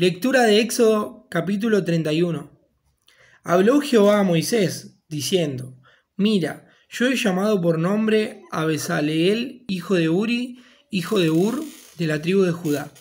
Lectura de Éxodo capítulo 31. Habló Jehová a Moisés, diciendo, Mira, yo he llamado por nombre a Bezaleel, hijo de Uri, hijo de Ur, de la tribu de Judá,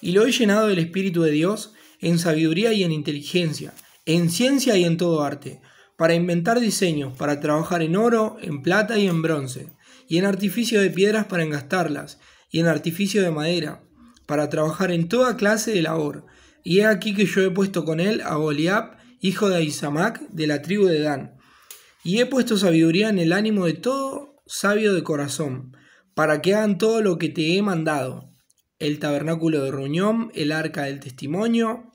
y lo he llenado del Espíritu de Dios en sabiduría y en inteligencia, en ciencia y en todo arte, para inventar diseños, para trabajar en oro, en plata y en bronce, y en artificio de piedras para engastarlas, y en artificio de madera para trabajar en toda clase de labor. Y he aquí que yo he puesto con él a Goliab, hijo de Isamac, de la tribu de Dan. Y he puesto sabiduría en el ánimo de todo sabio de corazón, para que hagan todo lo que te he mandado. El tabernáculo de reunión, el arca del testimonio,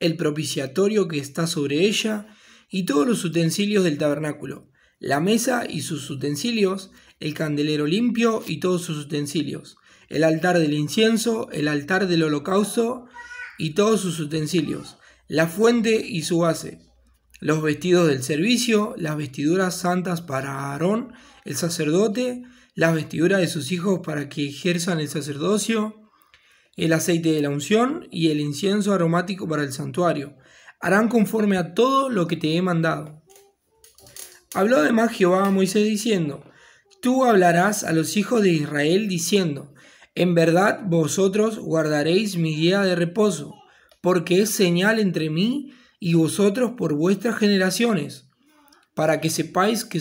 el propiciatorio que está sobre ella, y todos los utensilios del tabernáculo, la mesa y sus utensilios, el candelero limpio y todos sus utensilios, el altar del incienso, el altar del holocausto y todos sus utensilios, la fuente y su base, los vestidos del servicio, las vestiduras santas para Aarón, el sacerdote, las vestiduras de sus hijos para que ejerzan el sacerdocio, el aceite de la unción y el incienso aromático para el santuario. Harán conforme a todo lo que te he mandado. Habló además Jehová a Moisés diciendo, Tú hablarás a los hijos de Israel diciendo, en verdad vosotros guardaréis mi día de reposo, porque es señal entre mí y vosotros por vuestras generaciones, para que sepáis que,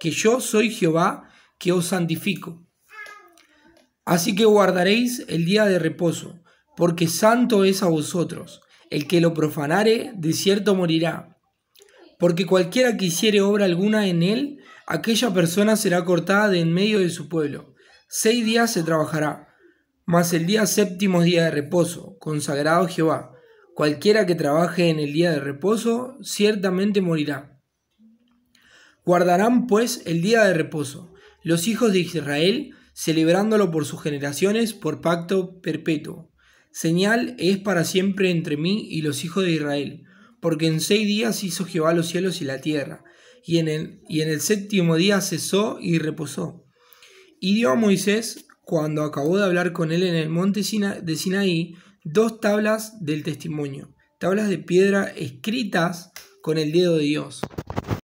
que yo soy Jehová que os santifico. Así que guardaréis el día de reposo, porque santo es a vosotros. El que lo profanare, de cierto morirá. Porque cualquiera que hiciere obra alguna en él, aquella persona será cortada de en medio de su pueblo. Seis días se trabajará, mas el día séptimo día de reposo, consagrado a Jehová. Cualquiera que trabaje en el día de reposo ciertamente morirá. Guardarán pues el día de reposo los hijos de Israel, celebrándolo por sus generaciones por pacto perpetuo. Señal es para siempre entre mí y los hijos de Israel, porque en seis días hizo Jehová los cielos y la tierra, y en y en el séptimo día cesó y reposó. Y dio a Moisés, cuando acabó de hablar con él en el monte de Sinaí, dos tablas del testimonio, tablas de piedra escritas con el dedo de Dios.